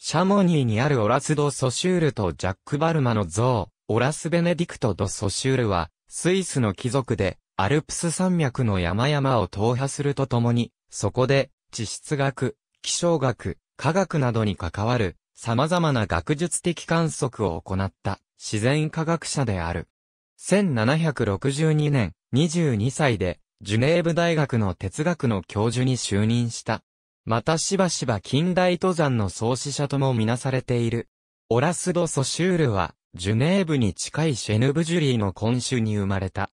シャモニーにあるオラス・ド・ソシュールとジャック・バルマの像、オラス・ベネディクト・ド・ソシュールは、スイスの貴族で、アルプス山脈の山々を踏破するとともに、そこで、地質学、気象学、科学などに関わる、様々な学術的観測を行った自然科学者である。1762年、22歳で、ジュネーブ大学の哲学の教授に就任した。またしばしば近代登山の創始者ともみなされている。オラス・ド・ソシュールは、ジュネーブに近いシェヌブジュリーの根州に生まれた。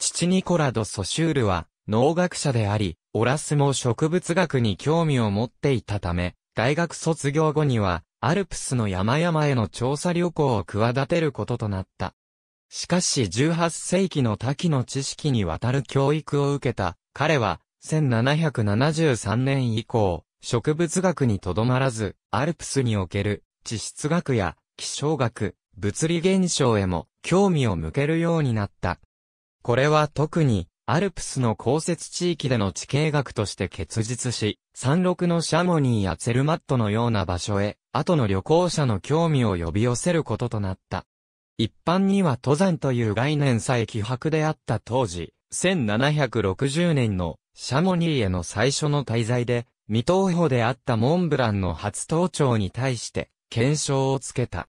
父ニコラ・ド・ソシュールは、農学者であり、オラスも植物学に興味を持っていたため、大学卒業後には、アルプスの山々への調査旅行を企てることとなった。しかし18世紀の多岐の知識にわたる教育を受けた、彼は、1773年以降、植物学にとどまらず、アルプスにおける地質学や気象学、物理現象へも興味を向けるようになった。これは特にアルプスの降雪地域での地形学として結実し、山麓のシャモニーやツェルマットのような場所へ、後の旅行者の興味を呼び寄せることとなった。一般には登山という概念さえ希薄であった当時、1760年のシャモニーへの最初の滞在で、未踏歩であったモンブランの初登頂に対して、検証をつけた。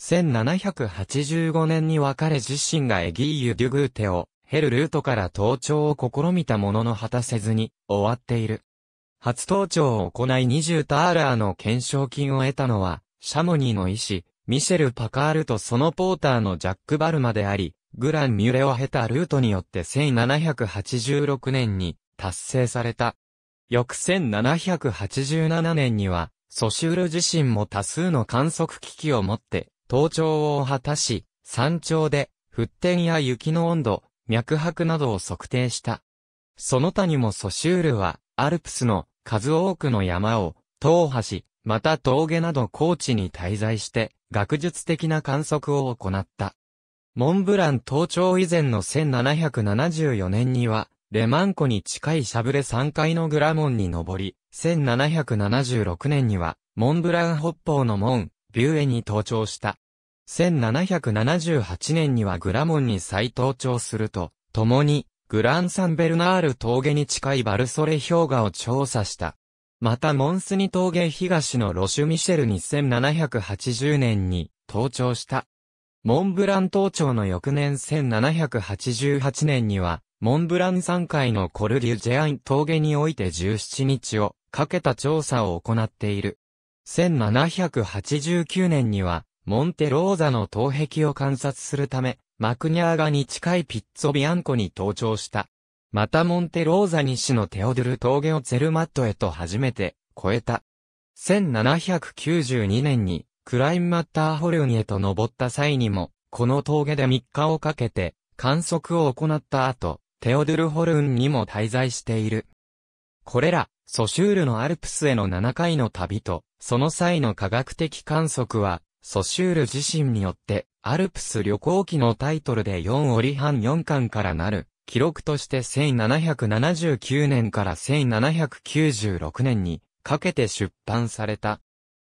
1785年に別れ自身がエギーユ・デュグーテを、ヘルルートから登頂を試みたものの果たせずに、終わっている。初登頂を行い20ターラーの懸賞金を得たのは、シャモニーの医師、ミシェル・パカールとそのポーターのジャック・バルマであり、グランミュレを経たルートによって1786年に達成された。翌1787年には、ソシュール自身も多数の観測機器を持って、登頂を果たし、山頂で、沸点や雪の温度、脈拍などを測定した。その他にもソシュールは、アルプスの数多くの山を、踏破し、また峠など高地に滞在して、学術的な観測を行った。モンブラン登頂以前の1774年には、レマン湖に近いシャブレ3階のグラモンに登り、1776年には、モンブラン北方の門、ビューエに登頂した。1778年にはグラモンに再登頂すると、共に、グランサンベルナール峠に近いバルソレ氷河を調査した。またモンスニ峠東のロシュミシェルに1780年に登頂した。モンブラン登頂の翌年1788年には、モンブラン山階のコルリュジェアン峠において17日をかけた調査を行っている。1789年には、モンテローザの東壁を観察するため、マクニャーガに近いピッツォビアンコに登頂した。またモンテローザ西のテオドゥル峠をゼルマットへと初めて越えた。1792年にクラインマッターホルンへと登った際にも、この峠で3日をかけて、観測を行った後、テオドゥルホルンにも滞在している。これら、ソシュールのアルプスへの7回の旅と、その際の科学的観測は、ソシュール自身によって、アルプス旅行記のタイトルで4折半4巻からなる、記録として1779年から1796年にかけて出版された。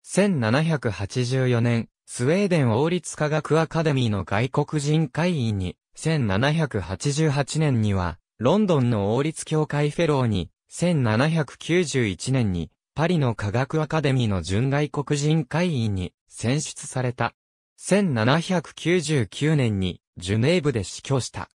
1784年、スウェーデン王立科学アカデミーの外国人会員に、1788年には、ロンドンの王立協会フェローに、1791年に、パリの科学アカデミーの準外国人会員に選出された。1799年に、ジュネーブで死去した。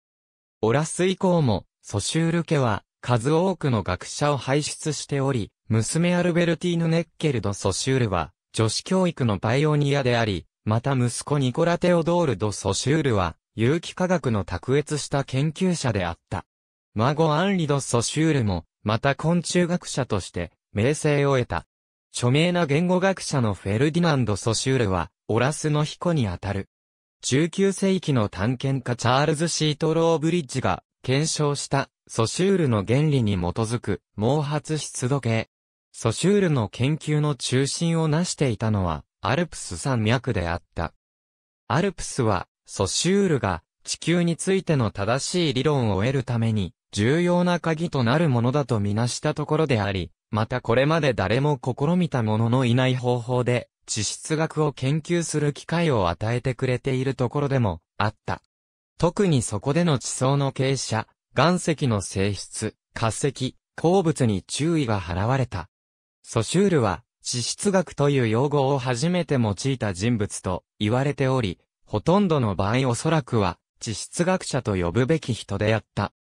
オラス以降も、ソシュール家は、数多くの学者を輩出しており、娘アルベルティーヌ・ネッケルド・ソシュールは、女子教育のパイオニアであり、また息子ニコラ・テオドール・ド・ソシュールは、有機化学の卓越した研究者であった。孫アンリ・ド・ソシュールも、また昆虫学者として、名声を得た。著名な言語学者のフェルディナンド・ソシュールは、オラスの彦にあたる。19世紀の探検家チャールズ・シートロー・ブリッジが、検証した、ソシュールの原理に基づく、毛髪湿度計、ソシュールの研究の中心をなしていたのは、アルプス山脈であった。アルプスは、ソシュールが地球についての正しい理論を得るために、重要な鍵となるものだとみなしたところであり、またこれまで誰も試みたもののいない方法で、地質学を研究する機会を与えてくれているところでもあった。特にそこでの地層の傾斜、岩石の性質、化石、鉱物に注意が払われた。ソシュールは、地質学という用語を初めて用いた人物と言われており、ほとんどの場合おそらくは、地質学者と呼ぶべき人であった。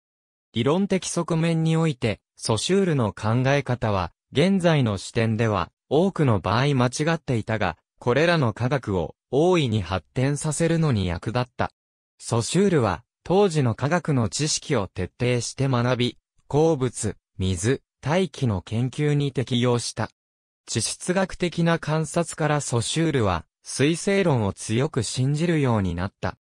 理論的側面において、ソシュールの考え方は、現在の視点では、多くの場合間違っていたが、これらの科学を大いに発展させるのに役立った。ソシュールは、当時の科学の知識を徹底して学び、鉱物、水、大気の研究に適用した。地質学的な観察からソシュールは、水星論を強く信じるようになった。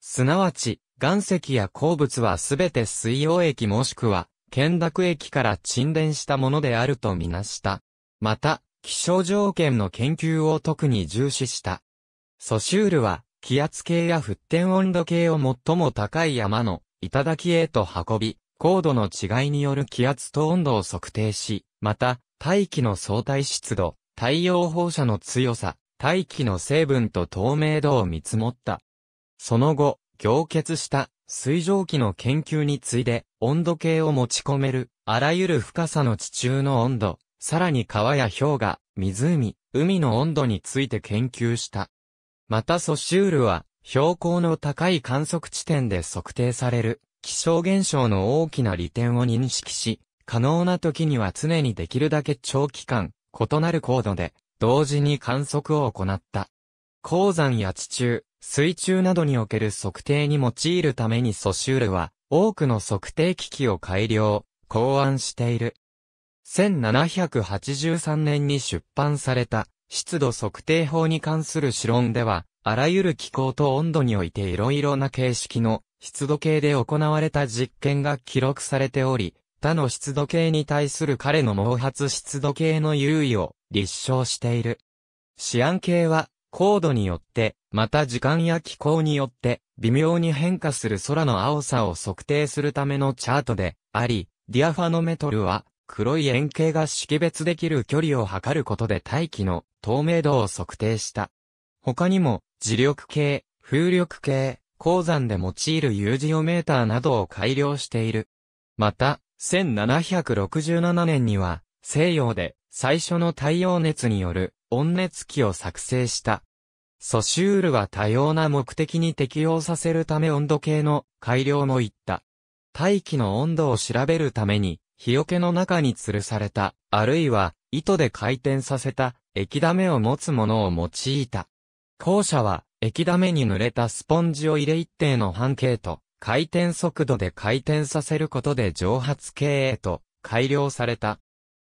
すなわち、岩石や鉱物はすべて水溶液もしくは、剣濁液から沈殿したものであるとみなした。また、気象条件の研究を特に重視した。ソシュールは、気圧計や沸点温度計を最も高い山の頂へと運び、高度の違いによる気圧と温度を測定し、また、大気の相対湿度、太陽放射の強さ、大気の成分と透明度を見積もった。その後、凝結した水蒸気の研究に次いで、温度計を持ち込める、あらゆる深さの地中の温度、さらに川や氷河、湖、海の温度について研究した。またソシュールは、標高の高い観測地点で測定される気象現象の大きな利点を認識し、可能な時には常にできるだけ長期間、異なる高度で、同時に観測を行った。鉱山や地中、水中などにおける測定に用いるためにソシュールは、多くの測定機器を改良、考案している。1783年に出版された、湿度測定法に関する指論では、あらゆる気候と温度において色々な形式の湿度計で行われた実験が記録されており、他の湿度計に対する彼の毛髪湿度計の優位を立証している。シアン系は、高度によって、また時間や気候によって、微妙に変化する空の青さを測定するためのチャートであり、ディアファノメトルは、黒い円形が識別できる距離を測ることで大気の透明度を測定した。他にも、磁力計、風力計、鉱山で用いる U ジオメーターなどを改良している。また、1767年には、西洋で最初の太陽熱による温熱器を作成した。ソシュールは多様な目的に適用させるため温度計の改良もいった。大気の温度を調べるために、日よけの中に吊るされた、あるいは糸で回転させた液だめを持つものを用いた。校舎は液ダメに濡れたスポンジを入れ一定の半径と回転速度で回転させることで蒸発系へと改良された。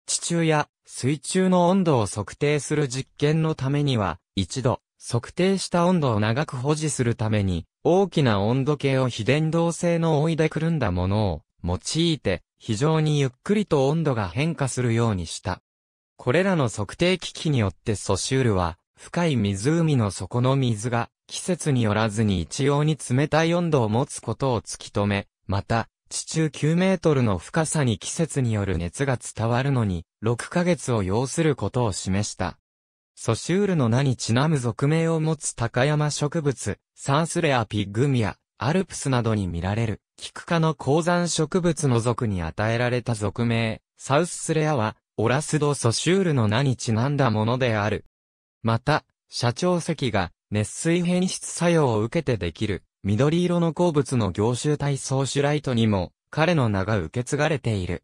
地中や水中の温度を測定する実験のためには、一度測定した温度を長く保持するために、大きな温度計を非伝導性の覆いでくるんだものを用いて、非常にゆっくりと温度が変化するようにした。これらの測定機器によってソシュールは、深い湖の底の水が、季節によらずに一様に冷たい温度を持つことを突き止め、また、地中9メートルの深さに季節による熱が伝わるのに、6ヶ月を要することを示した。ソシュールの名にちなむ俗名を持つ高山植物、サンスレアピッグミア、アルプスなどに見られる、キク科の鉱山植物の属に与えられた俗名、サウススレアは、オラスドソシュールの名にちなんだものである。また、社長席が熱水変質作用を受けてできる緑色の鉱物の凝集体総主ライトにも彼の名が受け継がれている。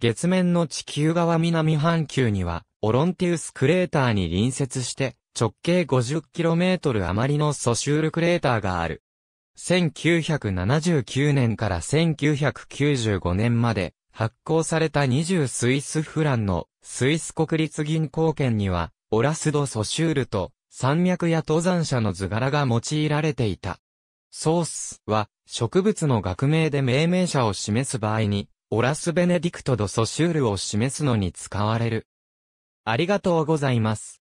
月面の地球側南半球にはオロンティウスクレーターに隣接して直径 50km 余りのソシュールクレーターがある。1979年から1995年まで発行された20スイスフランのスイス国立銀行券にはオラスド・ソシュールと、山脈や登山者の図柄が用いられていた。ソースは、植物の学名で命名者を示す場合に、オラス・ベネディクト・ド・ソシュールを示すのに使われる。ありがとうございます。